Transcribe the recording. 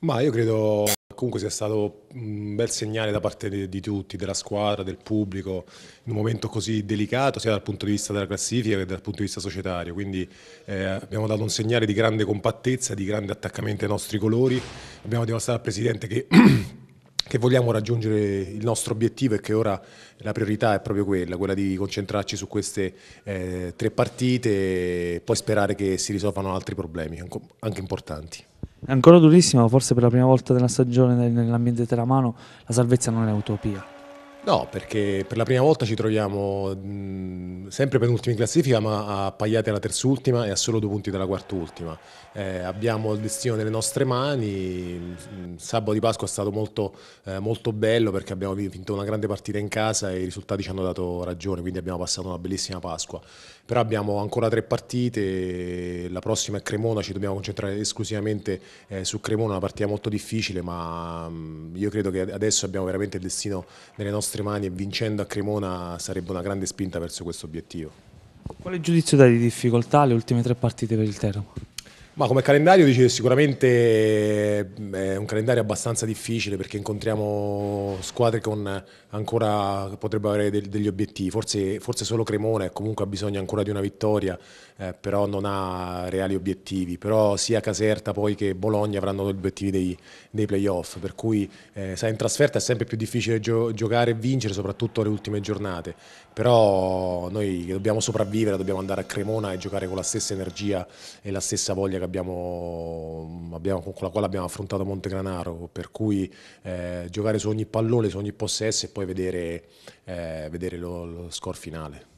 Ma io credo comunque sia stato un bel segnale da parte di, di, tutti, della squadra, del pubblico, in un momento così delicato sia dal punto di vista della classifica che dal punto di vista societario. Quindi eh, abbiamo dato un segnale di grande compattezza, di grande attaccamento ai nostri colori. Abbiamo dimostrato al Presidente che che vogliamo raggiungere il nostro obiettivo e che ora la priorità è proprio quella, quella di concentrarci su queste eh, tre partite e poi sperare che si risolvano altri problemi, anche importanti. È ancora durissima, forse per la prima volta della stagione nell'ambiente teramano la salvezza non è utopia. No, perché per la prima volta ci troviamo mh, sempre penultimi in classifica, ma a pagliate alla terzultima e a solo due punti dalla quartultima. Eh, abbiamo il destino nelle nostre mani. Il sabato di Pasqua è stato molto, eh, molto, bello perché abbiamo vinto una grande partita in casa e i risultati ci hanno dato ragione, quindi abbiamo passato una bellissima Pasqua. Però abbiamo ancora tre partite, la prossima è Cremona, ci dobbiamo concentrare esclusivamente eh, su Cremona, una partita molto difficile, ma mh, io credo che adesso abbiamo veramente il destino nelle nostre mani nostre mani e vincendo a Cremona sarebbe una grande spinta verso questo obiettivo. Quale giudizio dai di difficoltà alle ultime tre partite per il Teramo? Ma come calendario dice sicuramente eh, è un calendario abbastanza difficile perché incontriamo squadre con ancora potrebbero avere degli obiettivi, forse, forse solo Cremone comunque ha bisogno ancora di una vittoria, eh, però non ha reali obiettivi, però sia Caserta poi che Bologna avranno gli obiettivi dei, dei playoff, per cui eh, sai, in trasferta è sempre più difficile gio giocare e vincere, soprattutto le ultime giornate, però noi dobbiamo sopravvivere, dobbiamo andare a Cremona e giocare con la stessa energia e la stessa voglia che abbiamo, abbiamo, con la quale abbiamo affrontato Montegranaro, per cui eh, giocare su ogni pallone, su ogni possesso e poi vedere, eh, vedere lo, lo score finale.